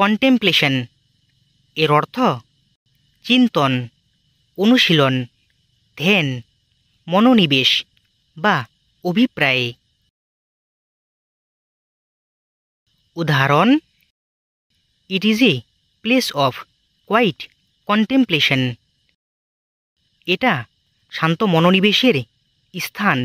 contemplation এর অর্থ চিন্তন অনুশীলন ধ্যান মনোনিবেশ বা অভিপ্রায় উদাহরণ it is a place of quiet contemplation এটা শান্ত মনোনিবেশের স্থান